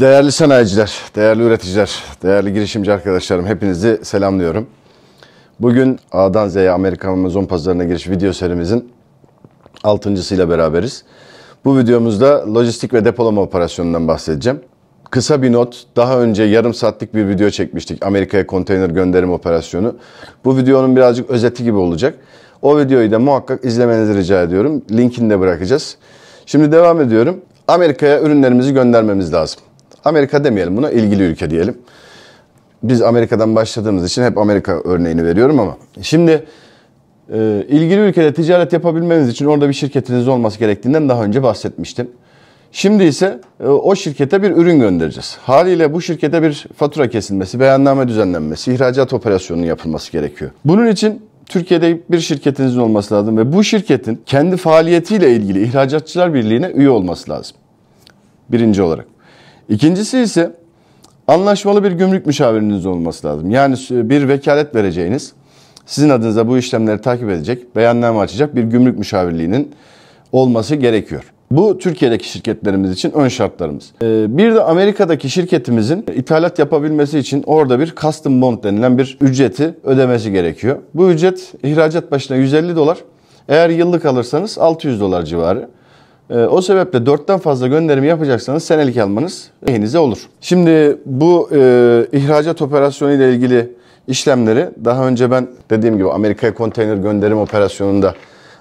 Değerli sanayiciler, değerli üreticiler, değerli girişimci arkadaşlarım hepinizi selamlıyorum. Bugün A'dan Z'ye Amerika Amazon pazarına giriş video serimizin 6.sıyla beraberiz. Bu videomuzda lojistik ve depolama operasyonundan bahsedeceğim. Kısa bir not, daha önce yarım saatlik bir video çekmiştik Amerika'ya konteyner gönderim operasyonu. Bu videonun birazcık özeti gibi olacak. O videoyu da muhakkak izlemenizi rica ediyorum. Linkini de bırakacağız. Şimdi devam ediyorum. Amerika'ya ürünlerimizi göndermemiz lazım. Amerika demeyelim buna ilgili ülke diyelim. Biz Amerika'dan başladığımız için hep Amerika örneğini veriyorum ama. Şimdi e, ilgili ülkede ticaret yapabilmeniz için orada bir şirketiniz olması gerektiğinden daha önce bahsetmiştim. Şimdi ise e, o şirkete bir ürün göndereceğiz. Haliyle bu şirkete bir fatura kesilmesi, beyanname düzenlenmesi, ihracat operasyonunun yapılması gerekiyor. Bunun için Türkiye'de bir şirketinizin olması lazım ve bu şirketin kendi faaliyetiyle ilgili ihracatçılar Birliği'ne üye olması lazım. Birinci olarak. İkincisi ise anlaşmalı bir gümrük müşaviriniz olması lazım. Yani bir vekalet vereceğiniz, sizin adınıza bu işlemleri takip edecek, beyanname açacak bir gümrük müşavirliğinin olması gerekiyor. Bu Türkiye'deki şirketlerimiz için ön şartlarımız. Ee, bir de Amerika'daki şirketimizin ithalat yapabilmesi için orada bir custom bond denilen bir ücreti ödemesi gerekiyor. Bu ücret ihracat başına 150 dolar. Eğer yıllık alırsanız 600 dolar civarı. Ee, o sebeple 4'ten fazla gönderimi yapacaksanız senelik almanız lehinize olur. Şimdi bu e, ihracat operasyonu ile ilgili işlemleri daha önce ben dediğim gibi Amerika'ya konteyner gönderim operasyonunda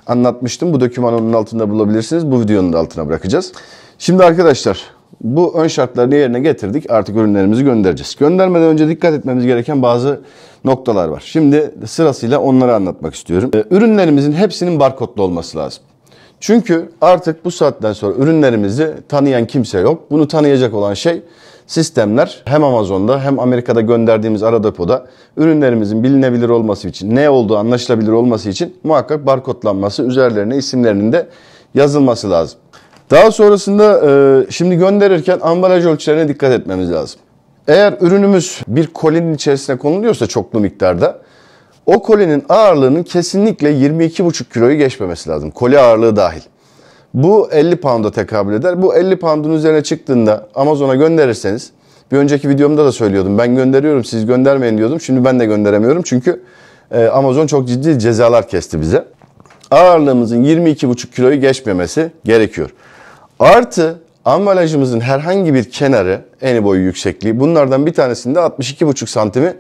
anlatmıştım. Bu dokümanın altında bulabilirsiniz. Bu videonun da altına bırakacağız. Şimdi arkadaşlar bu ön şartları yerine getirdik. Artık ürünlerimizi göndereceğiz. Göndermeden önce dikkat etmemiz gereken bazı noktalar var. Şimdi sırasıyla onları anlatmak istiyorum. Ee, ürünlerimizin hepsinin barkodlu olması lazım. Çünkü artık bu saatten sonra ürünlerimizi tanıyan kimse yok. Bunu tanıyacak olan şey sistemler hem Amazon'da hem Amerika'da gönderdiğimiz ara depoda ürünlerimizin bilinebilir olması için, ne olduğu anlaşılabilir olması için muhakkak barkodlanması, üzerlerine isimlerinin de yazılması lazım. Daha sonrasında e, şimdi gönderirken ambalaj ölçülerine dikkat etmemiz lazım. Eğer ürünümüz bir kolinin içerisine konuluyorsa çoklu miktarda o kolinin ağırlığının kesinlikle 22,5 kiloyu geçmemesi lazım. Koli ağırlığı dahil. Bu 50 pound'a tekabül eder. Bu 50 pound'un üzerine çıktığında Amazon'a gönderirseniz bir önceki videomda da söylüyordum. Ben gönderiyorum siz göndermeyin diyordum. Şimdi ben de gönderemiyorum çünkü e, Amazon çok ciddi cezalar kesti bize. Ağırlığımızın 22,5 kiloyu geçmemesi gerekiyor. Artı ambalajımızın herhangi bir kenarı, eni boyu yüksekliği bunlardan bir tanesinde 62,5 santimi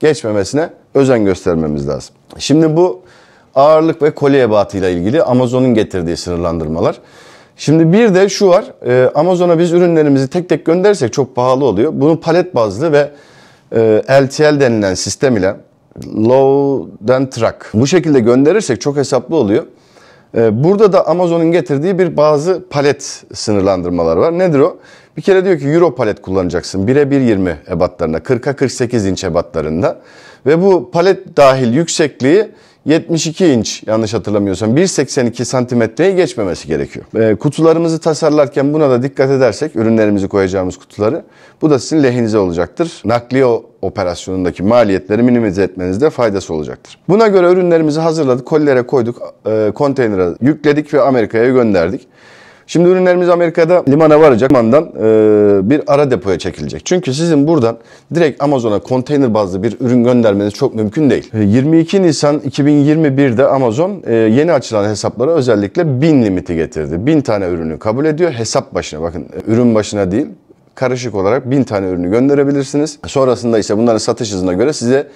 geçmemesine özen göstermemiz lazım. Şimdi bu ağırlık ve kolye ebatıyla ilgili Amazon'un getirdiği sınırlandırmalar. Şimdi bir de şu var. E, Amazon'a biz ürünlerimizi tek tek göndersek çok pahalı oluyor. Bunu palet bazlı ve LTL e, denilen sistem ile low then track bu şekilde gönderirsek çok hesaplı oluyor. E, burada da Amazon'un getirdiği bir bazı palet sınırlandırmalar var. Nedir o? Bir kere diyor ki euro palet kullanacaksın. 1'e 1.20 ebatlarında, 40'a 48 inç ebatlarında. Ve bu palet dahil yüksekliği 72 inç yanlış hatırlamıyorsam 1.82 santimetreyi geçmemesi gerekiyor. E, kutularımızı tasarlarken buna da dikkat edersek ürünlerimizi koyacağımız kutuları bu da sizin lehinize olacaktır. Nakliye operasyonundaki maliyetleri minimize etmenizde faydası olacaktır. Buna göre ürünlerimizi hazırladık, kollere koyduk, e, konteynere yükledik ve Amerika'ya gönderdik. Şimdi ürünlerimiz Amerika'da limana varacak. Limandan e, bir ara depoya çekilecek. Çünkü sizin buradan direkt Amazon'a konteyner bazlı bir ürün göndermeniz çok mümkün değil. 22 e, Nisan 2021'de Amazon e, yeni açılan hesaplara özellikle 1000 limiti getirdi. 1000 tane ürünü kabul ediyor. Hesap başına bakın e, ürün başına değil karışık olarak 1000 tane ürünü gönderebilirsiniz. Sonrasında ise bunların satış hızına göre size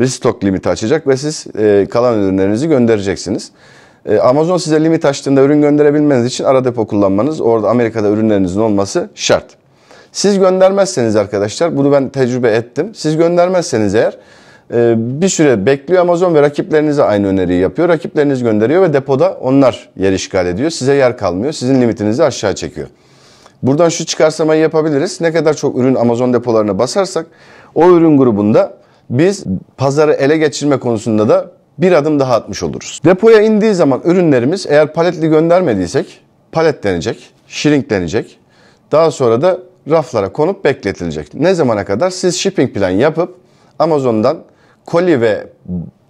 restock limiti açacak ve siz e, kalan ürünlerinizi göndereceksiniz. Ee, Amazon size limit açtığında ürün gönderebilmeniz için ara depo kullanmanız, orada Amerika'da ürünlerinizin olması şart. Siz göndermezseniz arkadaşlar, bunu ben tecrübe ettim. Siz göndermezseniz eğer e, bir süre bekliyor Amazon ve rakiplerinize aynı öneriyi yapıyor. Rakipleriniz gönderiyor ve depoda onlar yer işgal ediyor. Size yer kalmıyor. Sizin limitinizi aşağı çekiyor. Buradan şu çıkarsamayı yapabiliriz. Ne kadar çok ürün Amazon depolarına basarsak o ürün grubunda biz pazarı ele geçirme konusunda da bir adım daha atmış oluruz. Depoya indiği zaman ürünlerimiz eğer paletli göndermediysek paletlenecek, shrinklenecek. Daha sonra da raflara konup bekletilecek. Ne zamana kadar? Siz shipping plan yapıp Amazon'dan koli ve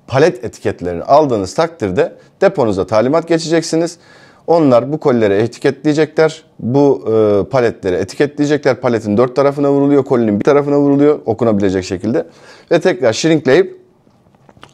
palet etiketlerini aldığınız takdirde deponuza talimat geçeceksiniz. Onlar bu kolilere etiketleyecekler. Bu e, paletlere etiketleyecekler. Paletin dört tarafına vuruluyor. Kolinin bir tarafına vuruluyor okunabilecek şekilde. Ve tekrar shrinkleyip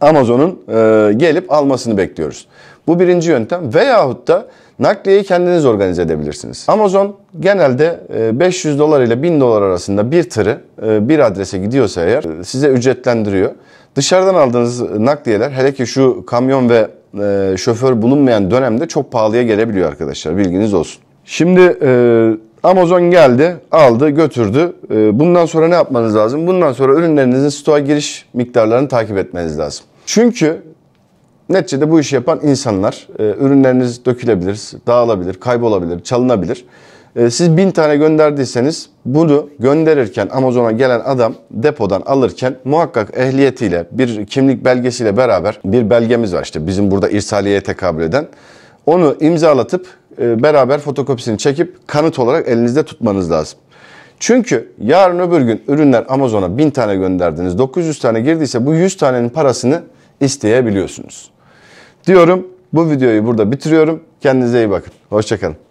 Amazon'un e, gelip almasını bekliyoruz. Bu birinci yöntem veyahut da nakliyeyi kendiniz organize edebilirsiniz. Amazon genelde 500 e, dolar ile 1000 dolar arasında bir tırı e, bir adrese gidiyorsa eğer e, size ücretlendiriyor. Dışarıdan aldığınız nakliyeler hele ki şu kamyon ve şoför bulunmayan dönemde çok pahalıya gelebiliyor arkadaşlar bilginiz olsun. Şimdi Amazon geldi, aldı, götürdü. Ee, bundan sonra ne yapmanız lazım? Bundan sonra ürünlerinizin stoğa giriş miktarlarını takip etmeniz lazım. Çünkü neticede bu işi yapan insanlar, e, ürünleriniz dökülebilir, dağılabilir, kaybolabilir, çalınabilir. E, siz bin tane gönderdiyseniz bunu gönderirken Amazon'a gelen adam depodan alırken muhakkak ehliyetiyle bir kimlik belgesiyle beraber bir belgemiz var işte bizim burada irsaliye tekabül eden. Onu imzalatıp e, beraber fotokopisini çekip kanıt olarak elinizde tutmanız lazım. Çünkü yarın öbür gün ürünler Amazon'a 1000 tane gönderdiniz, 900 tane girdiyse bu 100 tanenin parasını isteyebiliyorsunuz. Diyorum bu videoyu burada bitiriyorum. Kendinize iyi bakın. Hoşçakalın.